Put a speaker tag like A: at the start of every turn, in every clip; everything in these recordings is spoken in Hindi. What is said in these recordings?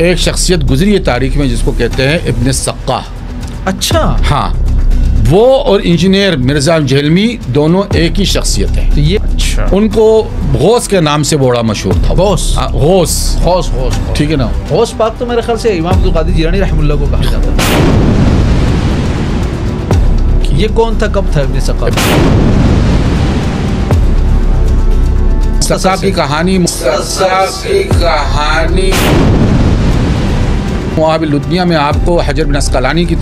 A: एक शख्सियत गुजरी है तारीख में जिसको कहते हैं इबन सक्का अच्छा हाँ वो और इंजीनियर मिर्जा झेलमी दोनों एक ही शख्सियत है तो ये अच्छा उनको घोस के नाम से बड़ा मशहूर था हाँ, घोस घोस घोस घोस ठीक है ना घोस पाक तो मेरे ख्याल से इमाम अब्दुल कादिर रहमुल्ला को कहा जाता था ये कौन था कब था इबन सक्का सका की कहानी सका की कहानी वहाँ लुधिया में आपको हजर बिन असकलानी की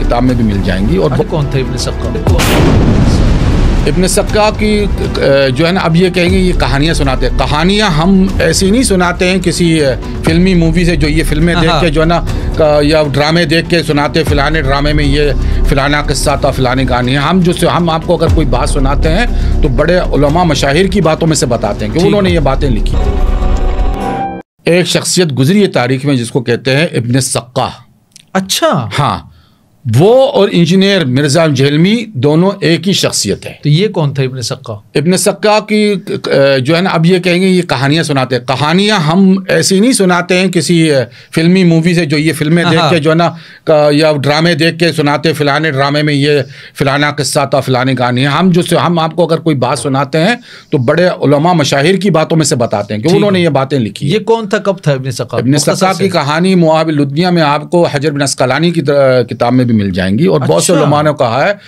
A: किताब में भी मिल जाएंगी और कौन थे इबन सक्का इबन सक्का की जो है ना अब ये कहेंगे ये कहानियाँ सुनाते हैं कहानियाँ हम ऐसी नहीं सुनाते हैं किसी फिल्मी मूवी से जो ये फिल्में हाँ, देख के हाँ। जो है ना या ड्रामे देख के सुनाते फ़िलाने ड्रामे में ये फ़िलाना किस्सा था फ़िलानी कहानी हम जो हम आपको अगर कोई बात सुनाते हैं तो बड़े मशाहिर की बातों में से बताते हैं कि उन्होंने ये बातें लिखी एक शख्सियत गुजरी है तारीख में जिसको कहते हैं इबन सक्का अच्छा हाँ वो और इंजीनियर मिर्जा जहलमी दोनों एक ही शख्सियत है तो ये कौन था इबन सक्का इबन सक्का की जो है ना अब ये कहेंगे ये कहानियाँ सुनाते हैं कहानियाँ हम ऐसी नहीं सुनाते हैं किसी फिल्मी मूवी से जो ये फिल्में हाँ, देख के हाँ। जो है ना या ड्रामे देख के सुनाते फ़िलाने ड्रामे में ये फ़िलाना किस्सा था फ़िलाने कहानी हम जो हम आपको अगर कोई बात सुनाते हैं तो बड़े उलमा मशाहिर की बातों में से बताते हैं कि उन्होंने ये बातें लिखी ये कौन था कब था इबन सक्का इबन सक्का की कहानी मुआबिल में आपको हजर बिन अस्कलानी की किताब में भी भी मिल जाएंगी और अच्छा। बहुत से अच्छा। उलमा ने कहा है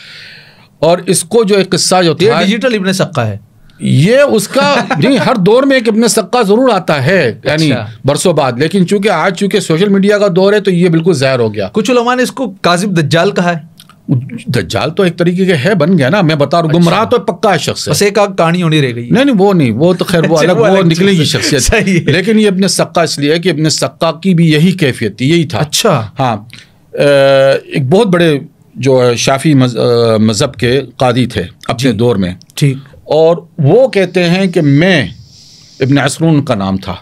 A: और इसको जो एक किस्सा जो था डिजिटल इबन सक्का है ये उसका नहीं हर दौर में एक इबन सक्का जरूर आता है यानी अच्छा। बरसों बाद लेकिन चूंकि आज चूंकि सोशल मीडिया का दौर है तो ये बिल्कुल जाहिर हो गया कुछ उलमा ने इसको काजिब दज्जाल कहा है दज्जाल तो एक तरीके के है बन गया ना मैं बता रहा हूँ गुमराह अच्छा। तो पक्का है शख्स है एक कहानी होनी रह गई नहीं नहीं वो नहीं वो तो खैर वो अच्छा, अलग वो, वो निकलेगी शख्सियत लेकिन ये अपने सक्का इसलिए है कि अपने सक्का की भी यही कैफियत थी यही था अच्छा हाँ एक बहुत बड़े जो है शाफी मज़हब के कादी थे अपने दौर में ठीक और वो कहते हैं कि मैं इबन असरून का नाम था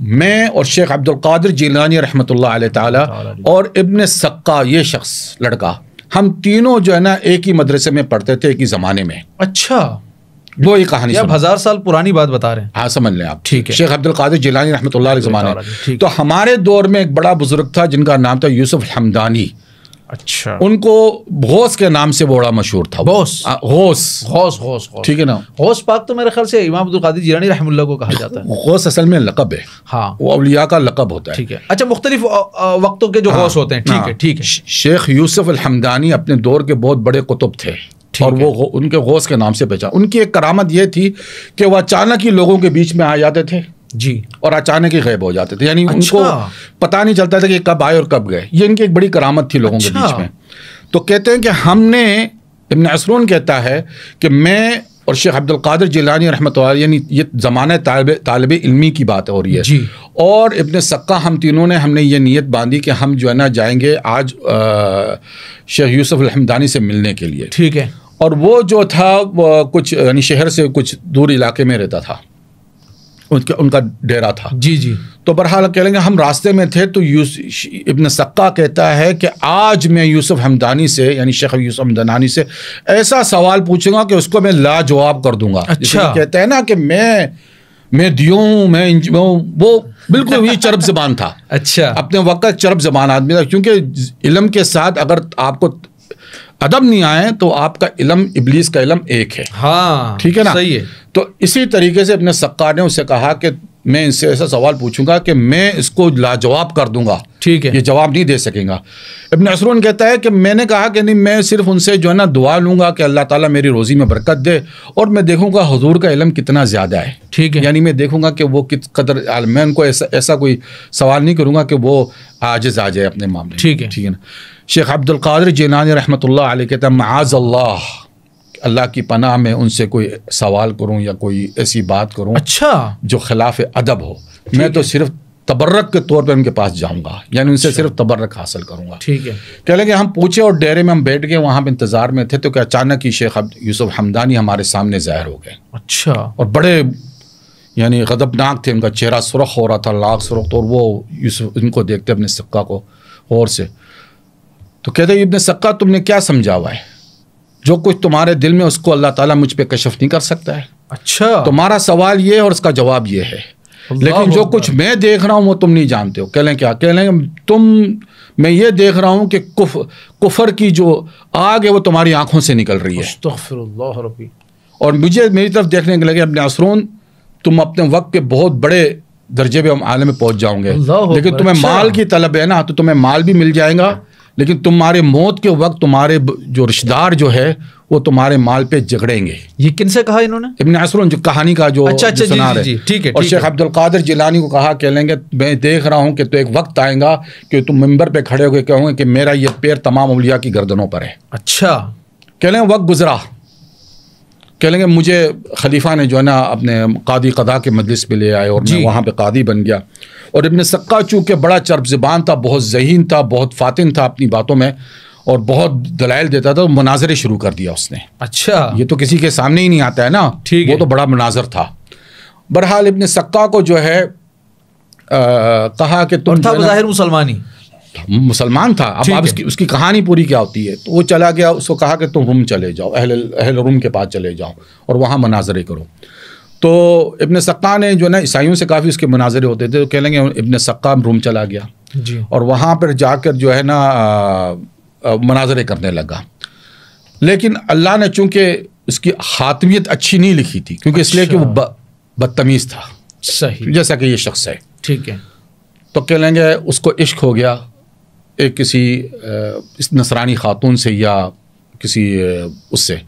A: मैं और शेख अब्दुल्कर जीलानी रहमत ताला और इबन सक्का ये शख्स लड़का हम तीनों जो है ना एक ही मदरसे में पढ़ते थे एक ही ज़माने में अच्छा वो ये कहानी आप हजार साल पुरानी बात बता रहे हैं हाँ समझ लें आप ठीक है शेख अब्दुल कादिर जिलानी रहमत जमाने तो हमारे दौर में एक बड़ा बुजुर्ग था जिनका नाम था यूसुफ हमदानी अच्छा उनको होस के नाम से बड़ा मशहूर था घोस होस होस घोस ठीक है ना घोस पाक तो मेरे ख्याल से इमाम अब्दुल कादिर जिलानी रहम को कहा जाता है घोस असल में लकब है हाँ वो अलिया का लकब होता है ठीक है अच्छा मुख्तलिफ वक्तों के जो हाँ। घोस होते हैं ठीक हाँ। है ठीक है शेख यूसुफ अलहमदानी अपने दौर के बहुत बड़े कुतुब थे और वो उनके गौस के नाम से बेचा उनकी एक करामत यह थी कि वो अचानक ही लोगों के बीच में आ जाते थे जी और अचानक ही गायब हो जाते थे यानी अच्छा। उनको पता नहीं चलता था कि कब आए और कब गए ये इनकी एक बड़ी करामत थी लोगों अच्छा। के बीच में तो कहते हैं कि हमने इबन असरून कहता है कि मैं और शेख अब्दुल कादिर जिलानी रहमत यानी ये ज़मान तालब तालब इलमी की बात हो रही है जी और इबन सक्का हम तीनों ने हमने ये नीयत बांधी कि हम जो है ना जाएंगे आज शेख यूसुफ अलहमदानी से मिलने के लिए ठीक है और वो जो था वो कुछ यानी शहर से कुछ दूर इलाके में रहता था उनका उनका डेरा था जी जी तो बरहाल कह लेंगे हम रास्ते में थे तो इबन सक्का कहता है कि आज मैं यूसुफ हमदानी से यानी शेख यूसुफ हमदानी से ऐसा सवाल पूछूंगा कि उसको मैं लाजवाब कर दूंगा अच्छा कहते हैं ना कि मैं मैं दियो मैं वो बिल्कुल ये चरब जबान था अच्छा अपने वक्त चरब जबान आदमी था क्योंकि इलम के साथ अगर आपको अदब नहीं आए तो आपका इलम इबलीस का इलम एक है हाँ ठीक है ना सही है तो इसी तरीके से अपने सक्का ने उसे कहा कि मैं इनसे ऐसा सवाल पूछूंगा कि मैं इसको लाजवाब कर दूंगा ठीक है ये जवाब नहीं दे सकेगा इबन असरून कहता है कि मैंने कहा कि नहीं मैं सिर्फ उनसे जो है ना दुआ लूंगा कि अल्लाह ताला मेरी रोज़ी में बरकत दे और मैं देखूंगा हजूर का इलम कितना ज़्यादा है ठीक है यानी मैं देखूंगा कि वो किस कदर मैं उनको ऐसा ऐसा कोई सवाल नहीं करूँगा कि वो आजिज़ आ जाए अपने मामले ठीक है ठीक है ना शेख अब्दुल्कर जिलानी रहमत ला कहता आज अल्लाह अल्लाह की पनाह में उनसे कोई सवाल करूं या कोई ऐसी बात करूं अच्छा जो खिलाफ अदब हो मैं तो सिर्फ तबर्रक के तौर पे उनके पास जाऊंगा यानी उनसे अच्छा। सिर्फ तबर्रक हासिल करूंगा ठीक है कह लगे हम पूछे और डेरे में हम बैठ गए वहाँ पे इंतजार में थे तो क्या अचानक ही शेख यूसुफ हमदानी हमारे सामने ज़ाहिर हो गए अच्छा और बड़े यानी गदबनाक थे उनका चेहरा सुरख हो रहा था लाख सुरख तो और वो यूसुफ उनको देखते अपने सिक्का को और से तो कहते इबन सक्का तुमने क्या समझा हुआ है जो कुछ तुम्हारे दिल में उसको अल्लाह ताला मुझ पर कशफ नहीं कर सकता है अच्छा तुम्हारा सवाल ये है और उसका जवाब ये है लेकिन जो कुछ मैं देख रहा हूँ वो तुम नहीं जानते हो कह लें क्या कह लें तुम मैं ये देख रहा हूँ कि कुफ कुफर की जो आग है वो तुम्हारी आंखों से निकल रही है और मुझे मेरी तरफ देखने के लगे अपने असरून तुम अपने वक्त के बहुत बड़े दर्जे पे हम आलम में पहुंच जाओगे लेकिन तुम्हें अच्छा। माल की तलब है ना तो तुम्हें माल भी मिल जाएगा लेकिन तुम्हारे मौत के वक्त तुम्हारे जो रिश्तेदार जो है वो तुम्हारे माल पे झगड़ेंगे ये किन से कहा इन्होंने इबन जो कहानी का जो अच्छा अच्छा सुना जी, जी, जी, ठीक है और शेख अब्दुल कादिर जिलानी को कहा कह लेंगे मैं देख रहा हूँ कि तो एक वक्त आएगा कि तुम मेम्बर पे खड़े होकर कहोगे कि मेरा ये पैर तमाम उलिया की गर्दनों पर है अच्छा कह लें वक्त गुजरा कह लेंगे मुझे खलीफा ने जो है ना अपने कादी कदा के मजलिस पे ले आए और मैं वहाँ पे कादी बन गया और इबन सक्का चूँकि बड़ा चरब ज़बान था बहुत जहीन था बहुत फातिन था अपनी बातों में और बहुत दलाइल देता था मनाजरे शुरू कर दिया उसने अच्छा ये तो किसी के सामने ही नहीं आता है ना ठीक वो तो बड़ा मनाजर था बहरहाल इबन सक्का को जो है आ, कहा कि तुम था मुसलमानी मुसलमान था अब आप उसकी, उसकी कहानी पूरी क्या होती है तो वो चला गया उसको कहा कि तुम रूम चले जाओ अहल अहल रूम के पास चले जाओ और वहाँ मनाजरे करो तो इबन सक्का ने जो ना ईसाइयों से काफ़ी उसके मनाजरे होते थे तो कह लेंगे इबन सक्का रूम चला गया जी और वहाँ पर जाकर जो है ना मनाजरे करने लगा लेकिन अल्लाह ने चूँकि उसकी हातमियत अच्छी नहीं लिखी थी क्योंकि अच्छा। इसलिए कि वो अच्छा। बदतमीज़ था सही जैसा कि ये शख्स है ठीक है तो कह लेंगे उसको इश्क हो गया एक किसी इस नसरानी खातून से या किसी उससे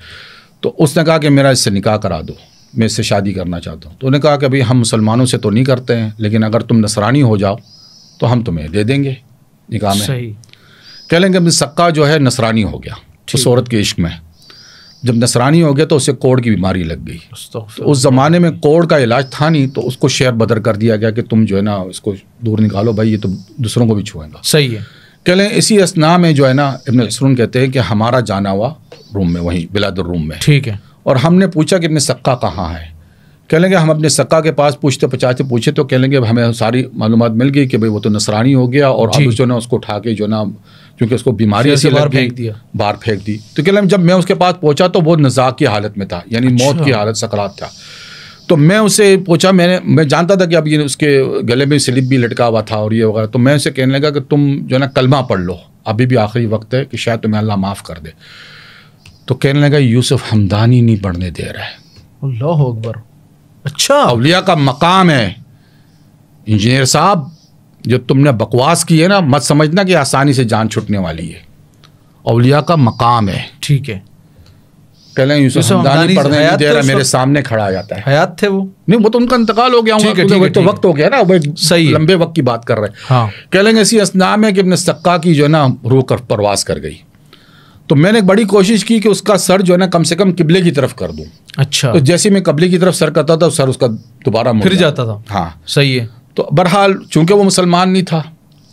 A: तो उसने कहा कि मेरा इससे निकाह करा दो मैं इससे शादी करना चाहता हूँ तो उन्होंने कहा कि भाई हम मुसलमानों से तो नहीं करते हैं लेकिन अगर तुम नसरानी हो जाओ तो हम तुम्हें दे देंगे निकाह में सही कह लेंगे अपनी सक्का जो है नसरानी हो गया उस औरत के इश्क में जब नसरानी हो गया तो उसे कोड़ की बीमारी लग गई तो उस ज़माने में कोड़ का इलाज था नहीं तो उसको शेर बदर कर दिया गया कि तुम जो है ना इसको दूर निकालो भाई ये तो दूसरों को भी छुएंगा सही है कहें इसी असना में जो है ना इबन सरून कहते हैं कि हमारा जाना हुआ रूम में वहीं बिलादुर रूम में ठीक है और हमने पूछा कि अपने सक्का कहाँ है कह लेंगे हम अपने सक्का के पास पूछते पचाते पूछे तो कह लेंगे हमें सारी मालूम मिल गई कि भाई वो तो नसरानी हो गया और हम जो ना उसको उठा के जो ना क्योंकि उसको बीमारी से बाहर फेंक दिया बाहर फेंक दी तो कह लें जब मैं उसके पास पहुंचा तो वो नजाक की हालत में था यानी अच्छा। मौत की हालत सकरात था तो मैं उसे पूछा मैंने मैं जानता था कि अब ये उसके गले में स्लिप भी लटका हुआ था और ये वगैरह तो मैं उसे कहने लगा कि तुम जो है ना कलमा पढ़ लो अभी भी आखिरी वक्त है कि शायद तुम्हें अल्लाह माफ़ कर दे तो कहने लगा यूसुफ हमदानी नहीं पढ़ने दे रहा है अल्लाह अकबर अच्छा अवलिया का मकाम है इंजीनियर साहब जो तुमने बकवास की है ना मत समझना कि आसानी से जान छुटने वाली है अलिया का मकाम है ठीक है कहले यूसुफ हमदानी पढ़ने दे रहा मेरे सामने खड़ा आ जाता है हयात थे वो नहीं वो तो उनका इंतकाल हो गया तो, तो वक्त हो गया ना वो सही लंबे वक्त की बात कर रहे हैं हाँ। कह लेंगे ऐसी असनाम है कि अपने सक्का की जो है ना कर परवास कर गई तो मैंने बड़ी कोशिश की कि उसका सर जो है ना कम से कम किबले की तरफ कर दूं अच्छा तो जैसे मैं कबले की तरफ सर करता था तो सर उसका दोबारा फिर जाता था हाँ सही है तो बहरहाल चूंकि वो मुसलमान नहीं था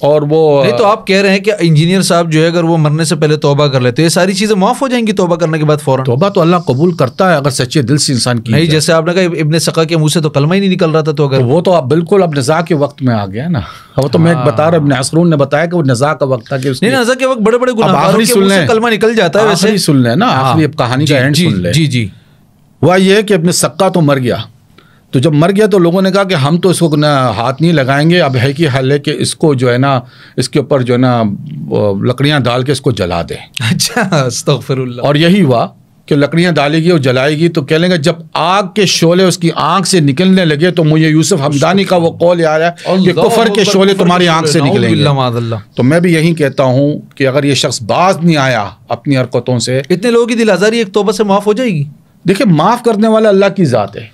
A: और वो नहीं तो आप कह रहे हैं कि इंजीनियर साहब जो है अगर वो मरने से पहले तोबा कर लेते ये सारी चीज़ें माफ़ हो जाएंगी तोबा करने के बाद फ़ौरन तोबा तो अल्लाह कबूल करता है अगर सच्चे दिल से इंसान की नहीं जैसे आपने कहा इबन सका के मुंह से तो कलमा ही नहीं निकल रहा था तो अगर तो वो तो आप बिल्कुल अब नज़ा के वक्त में आ गया ना वो तो मैं बता रहा हूँ असरून ने बताया कि वो नज़ा का वक्त था कि नज़ा के वक्त बड़े बड़े गुनाह कलमा निकल जाता है वैसे ही सुन लें ना आखिरी हाँ। कहानी का एंड सुन लें जी जी वह यह कि अपने सक्का तो मर गया तो जब मर गया तो लोगों ने कहा कि हम तो इसको ना हाथ नहीं लगाएंगे अब है कि हल है कि इसको जो है ना इसके ऊपर जो है ना लकड़ियाँ डाल के इसको जला दें अच्छा और यही हुआ कि लकड़ियाँ डालेगी और जलाएगी तो कह लेंगे जब आग के शोले उसकी आँख से निकलने लगे तो मुझे यूसुफ हमदानी का वो कौल आ रहा है कि कुफर के शोले तुम्हारी आँख से निकले तो मैं भी यही कहता हूँ कि अगर ये शख्स बाज नहीं आया अपनी हरकतों से इतने लोगों की दिल एक तोबा से माफ़ हो जाएगी देखिए माफ़ करने वाला अल्लाह की ज़ात है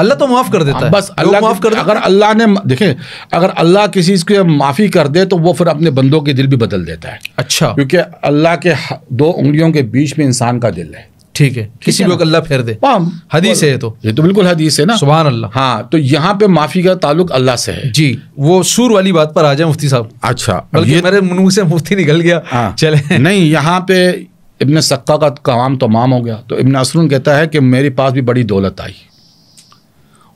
A: अल्लाह तो माफ़ कर हाँ, देता है बस अल्लाह माफ़ कर अगर अल्लाह ने देखे अगर अल्लाह किसी को माफ़ी कर दे तो वो फिर अपने बंदों के दिल भी बदल देता है अच्छा क्योंकि अल्लाह के दो उंगलियों के बीच में इंसान का दिल है ठीक है किसी को अल्लाह फेर दे हदीस है तो ये तो बिल्कुल हदीस है ना सुबह अल्लाह हाँ तो यहाँ पे माफी का ताल्लुक अल्लाह से है जी वो सूर वाली बात पर आ जाए मुफ्ती साहब अच्छा ये मेरे मुंह से मुफ्ती निकल गया हाँ। चले नहीं यहाँ पे इबन सक्का का काम तमाम हो गया तो इबन असरून कहता है कि मेरे पास भी बड़ी दौलत आई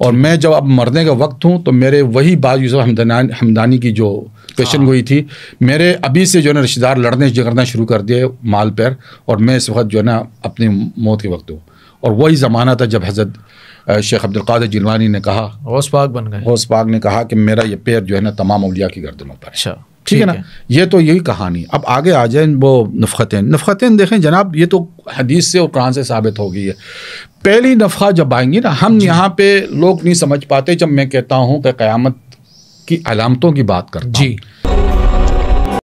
A: और मैं जब अब मरने का वक्त हूँ तो मेरे वही बाज यूसफ हमदान हमदानी की जो पेशन गोई हाँ। थी मेरे अभी से जो है ना रिश्तेदार लड़ने झगड़ना शुरू कर दिए माल पैर और मैं इस वक्त जो है ना अपनी मौत के वक्त हूँ और वही ज़माना था जब हज़रत शेख अब्दुल्कादर जिलवानी ने कहा हौस पाक बन गए हौस पाक ने कहा कि मेरा ये पैर जो है ना तमाम उलिया की गर्दनों पर अच्छा ठीक है ना ये तो यही कहानी अब आगे आ जाए वो नफ़तें नफ़तें देखें जनाब ये तो हदीस से और कुरान से साबित हो गई है पहली नफ़ा जब आएंगी ना हम यहाँ पे लोग नहीं समझ पाते जब मैं कहता हूँ कि क़यामत की अलामतों की बात करता जी